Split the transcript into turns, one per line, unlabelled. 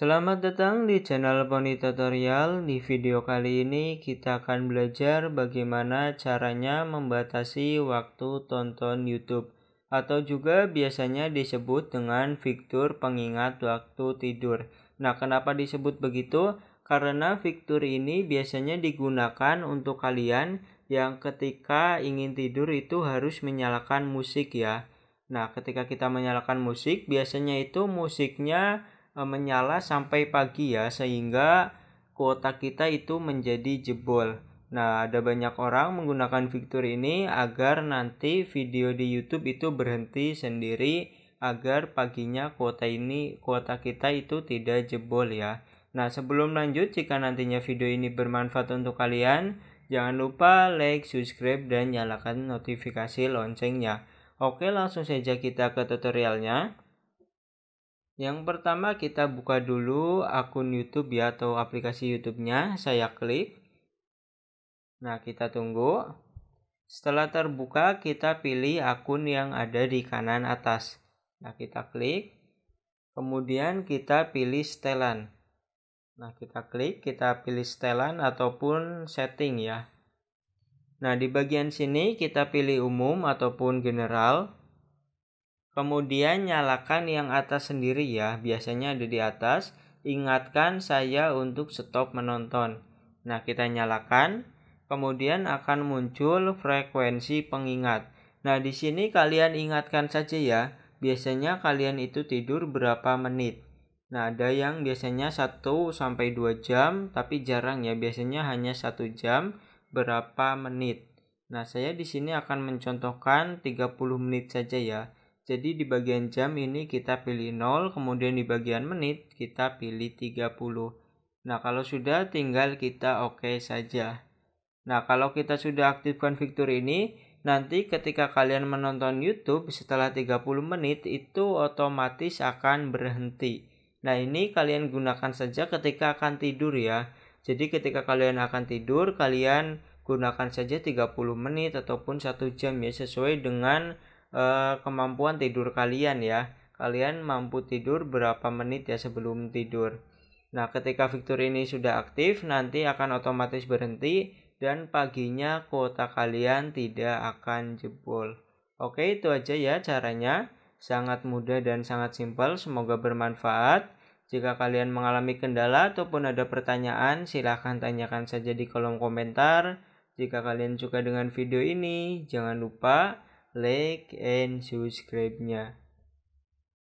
Selamat datang di channel Pony Tutorial. Di video kali ini kita akan belajar bagaimana caranya membatasi waktu tonton YouTube atau juga biasanya disebut dengan fitur pengingat waktu tidur. Nah, kenapa disebut begitu? Karena fitur ini biasanya digunakan untuk kalian yang ketika ingin tidur itu harus menyalakan musik ya. Nah, ketika kita menyalakan musik, biasanya itu musiknya Eh, menyala sampai pagi ya sehingga kuota kita itu menjadi jebol. Nah, ada banyak orang menggunakan fitur ini agar nanti video di YouTube itu berhenti sendiri agar paginya kuota ini kuota kita itu tidak jebol ya. Nah, sebelum lanjut jika nantinya video ini bermanfaat untuk kalian, jangan lupa like, subscribe dan nyalakan notifikasi loncengnya. Oke, langsung saja kita ke tutorialnya. Yang pertama kita buka dulu akun YouTube ya atau aplikasi YouTube-nya. Saya klik. Nah, kita tunggu. Setelah terbuka, kita pilih akun yang ada di kanan atas. Nah, kita klik. Kemudian kita pilih setelan. Nah, kita klik, kita pilih setelan ataupun setting ya. Nah, di bagian sini kita pilih umum ataupun general. Kemudian nyalakan yang atas sendiri ya, biasanya ada di atas. Ingatkan saya untuk stop menonton. Nah, kita nyalakan. Kemudian akan muncul frekuensi pengingat. Nah, di sini kalian ingatkan saja ya. Biasanya kalian itu tidur berapa menit. Nah, ada yang biasanya 1 sampai 2 jam, tapi jarang ya, biasanya hanya 1 jam berapa menit. Nah, saya di sini akan mencontohkan 30 menit saja ya. Jadi di bagian jam ini kita pilih 0, kemudian di bagian menit kita pilih 30. Nah, kalau sudah tinggal kita oke okay saja. Nah, kalau kita sudah aktifkan fitur ini, nanti ketika kalian menonton YouTube setelah 30 menit itu otomatis akan berhenti. Nah, ini kalian gunakan saja ketika akan tidur ya. Jadi ketika kalian akan tidur, kalian gunakan saja 30 menit ataupun 1 jam ya sesuai dengan Eh, kemampuan tidur kalian ya. Kalian mampu tidur berapa menit ya sebelum tidur. Nah, ketika fitur ini sudah aktif, nanti akan otomatis berhenti dan paginya kuota kalian tidak akan jebol. Oke, itu aja ya caranya. Sangat mudah dan sangat simpel. Semoga bermanfaat. Jika kalian mengalami kendala ataupun ada pertanyaan, silahkan tanyakan saja di kolom komentar. Jika kalian suka dengan video ini, jangan lupa like and subscribe-nya.